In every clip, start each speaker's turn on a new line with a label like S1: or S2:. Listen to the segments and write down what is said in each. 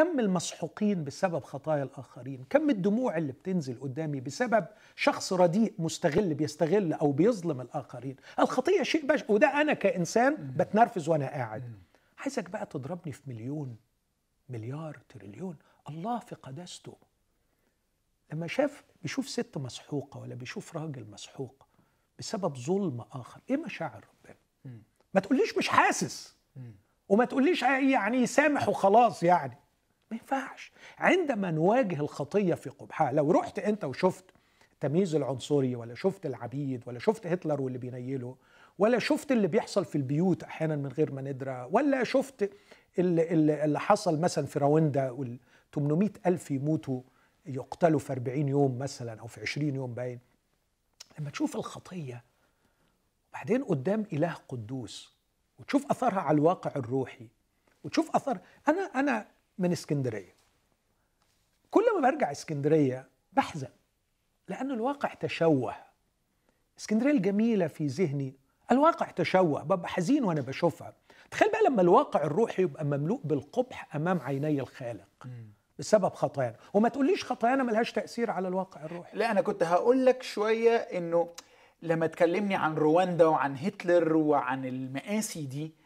S1: كم المسحوقين بسبب خطايا الآخرين كم الدموع اللي بتنزل قدامي بسبب شخص رديء مستغل بيستغل أو بيظلم الآخرين الخطية شيء بش وده أنا كإنسان بتنرفز وأنا قاعد عايزك بقى تضربني في مليون مليار تريليون الله في قداسته لما شاف بيشوف ست مسحوقة ولا بيشوف راجل مسحوق بسبب ظلم آخر إيه مشاعر ربنا ما تقوليش مش حاسس وما تقوليش آه، يعني سامح وخلاص يعني ما ينفعش عندما نواجه الخطيه في قبحها لو رحت انت وشفت التمييز العنصري ولا شفت العبيد ولا شفت هتلر واللي بينيله ولا شفت اللي بيحصل في البيوت احيانا من غير ما ندرى ولا شفت اللي, اللي حصل مثلا في رواندا وال 800 ألف يموتوا يقتلوا في 40 يوم مثلا أو في 20 يوم باين لما تشوف الخطية وبعدين قدام إله قدوس وتشوف أثرها على الواقع الروحي وتشوف أثر أنا أنا من اسكندريه كل ما برجع اسكندريه بحزن لأن الواقع تشوه اسكندريه الجميله في ذهني الواقع تشوه ببقى حزين وانا بشوفها تخيل بقى لما الواقع الروحي يبقى مملوء بالقبح امام عيني الخالق بسبب خطايانا وما تقوليش خطايانا ملهاش تاثير على الواقع الروحي لا انا كنت
S2: هقول لك شويه انه لما تكلمني عن رواندا وعن هتلر وعن المآسي دي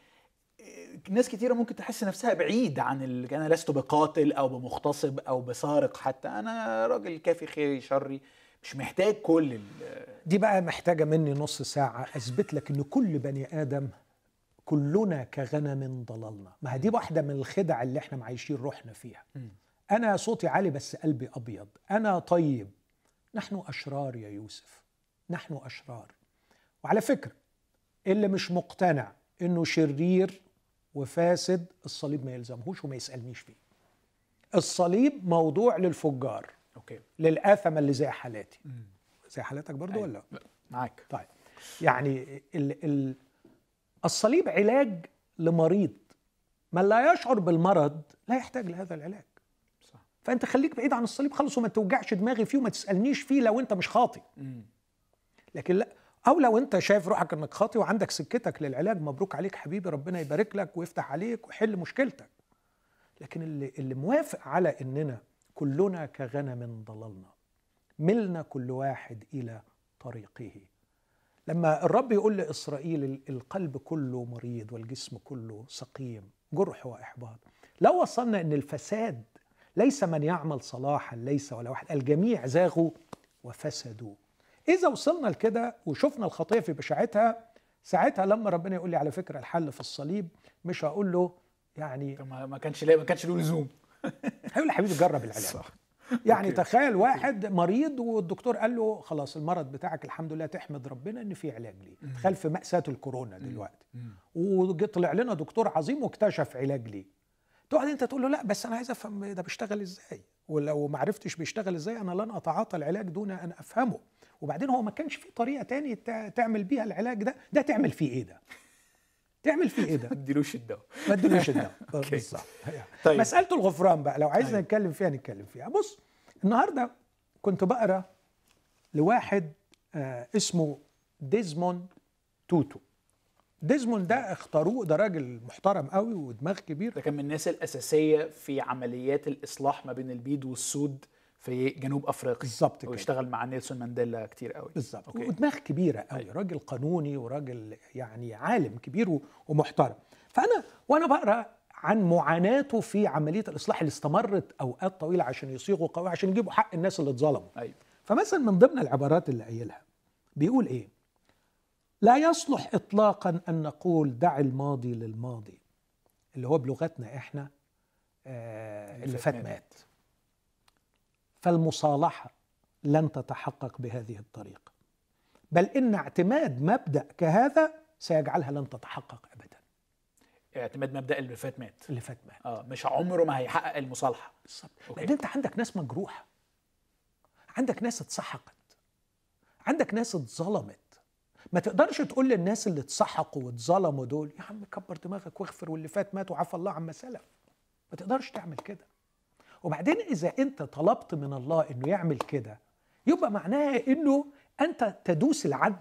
S2: ناس كتيرة ممكن تحس نفسها بعيد عن ال... أنا لست بقاتل أو بمغتصب أو بسارق حتى أنا راجل كافي خيري شري مش
S1: محتاج كل ال... دي بقى محتاجة مني نص ساعة أثبت لك إن كل بني آدم كلنا كغنم ضللنا ما دي واحدة من الخدع اللي احنا معايشين روحنا فيها أنا صوتي عالي بس قلبي أبيض أنا طيب نحن أشرار يا يوسف نحن أشرار وعلى فكرة اللي مش مقتنع انه شرير وفاسد الصليب ما يلزمهوش وما يسالنيش فيه الصليب موضوع للفجار اوكي للآثمة اللي زي حالاتي زي حالاتك برضو أيوة. ولا معاك طيب يعني ال ال الصليب علاج لمريض من لا يشعر بالمرض لا يحتاج لهذا العلاج صح. فانت خليك بعيد عن الصليب خالص وما توجعش دماغي فيه وما تسالنيش فيه لو انت مش خاطي لكن لا او لو انت شايف روحك انك خاطي وعندك سكتك للعلاج مبروك عليك حبيبي ربنا يبارك لك ويفتح عليك ويحل مشكلتك لكن اللي, اللي موافق على اننا كلنا كغنم ضللنا ملنا كل واحد الى طريقه لما الرب يقول لاسرائيل القلب كله مريض والجسم كله سقيم جرح واحباط لو وصلنا ان الفساد ليس من يعمل صلاحا ليس ولا واحد الجميع زاغوا وفسدوا اذا وصلنا لكده وشفنا الخطيه في بشاعتها ساعتها لما ربنا يقول لي على فكره الحل في الصليب مش هقول له يعني ما كانش ما كانش له لزوم هيقول لي حبيبي جرب العلاج صح. يعني أوكي. تخيل واحد مريض والدكتور قال له خلاص المرض بتاعك الحمد لله تحمد ربنا ان في علاج ليه تخيل في ماساه الكورونا دلوقتي وطلع لنا دكتور عظيم واكتشف علاج ليه تقعد انت تقول له لا بس انا عايز افهم ده بيشتغل ازاي ولو ما عرفتش بيشتغل ازاي انا لن اتعاطى العلاج دون ان افهمه وبعدين هو ما كانش في طريقه تانية تعمل بيها العلاج ده ده تعمل فيه ايه ده تعمل فيه ايه ده؟ ما تديلوش الدواء ما تديلوش الدواء آه، بالظبط طيب. مساله الغفران بقى لو عايزنا طيب. نتكلم فيها نتكلم فيها بص النهارده كنت بقرا لواحد آه، اسمه ديزموند توتو ديزموند ده اختاروه ده راجل محترم قوي ودماغ كبير ده كان من الناس الاساسيه في
S2: عمليات الاصلاح ما بين البيض والسود في جنوب افريقيا بالظبط كده واشتغل مع نيلسون
S1: مانديلا كتير قوي بالظبط ودماغ كبيره قوي أيوة. راجل قانوني وراجل يعني عالم كبير ومحترم فانا وانا بقرا عن معاناته في عمليه الاصلاح اللي استمرت اوقات طويله عشان يصيغوا قوي عشان يجيبوا حق الناس اللي اتظلموا ايوه فمثلا من ضمن العبارات اللي قايلها بيقول ايه لا يصلح اطلاقا ان نقول دع الماضي للماضي اللي هو بلغتنا احنا آه، اللي فات مات فالمصالحه لن تتحقق بهذه الطريقه بل ان اعتماد مبدا كهذا سيجعلها لن تتحقق ابدا
S2: اعتماد مبدا اللي فات مات اللي فات مات اه مش عمره ما هيحقق
S1: المصالحه بالظبط لان انت عندك ناس مجروحه عندك ناس اتسحقت عندك ناس اتظلمت ما تقدرش تقول للناس اللي اتسحقوا واتظلموا دول يا عم كبر دماغك واغفر واللي فات مات وعفى الله عما سلف ما تقدرش تعمل كده وبعدين اذا انت طلبت من الله انه يعمل كده يبقى معناها انه انت تدوس العدل